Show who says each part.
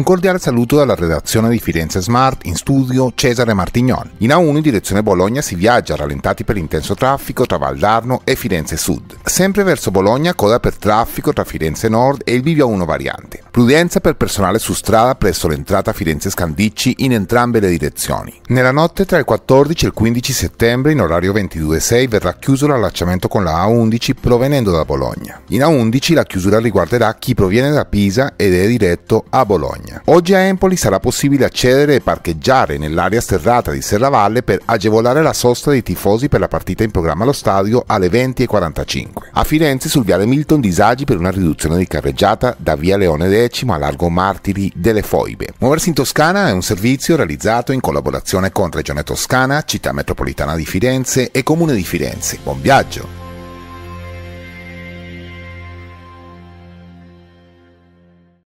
Speaker 1: Un cordiale saluto dalla redazione di Firenze Smart, in studio Cesare Martignon. In A1 in direzione Bologna si viaggia rallentati per l'intenso traffico tra Valdarno e Firenze Sud. Sempre verso Bologna coda per traffico tra Firenze Nord e il Bivio 1 variante. Prudenza per personale su strada presso l'entrata Firenze Scandicci in entrambe le direzioni. Nella notte tra il 14 e il 15 settembre in orario 22.6 verrà chiuso l'allacciamento con la A11 provenendo da Bologna. In A11 la chiusura riguarderà chi proviene da Pisa ed è diretto a Bologna. Spagna. Oggi a Empoli sarà possibile accedere e parcheggiare nell'area sterrata di Serravalle per agevolare la sosta dei tifosi per la partita in programma allo stadio alle 20.45. A Firenze sul viale Milton disagi per una riduzione di carreggiata da via Leone X a largo Martiri delle Foibe. Muoversi in Toscana è un servizio realizzato in collaborazione con Regione Toscana, Città Metropolitana di Firenze e Comune di Firenze. Buon viaggio!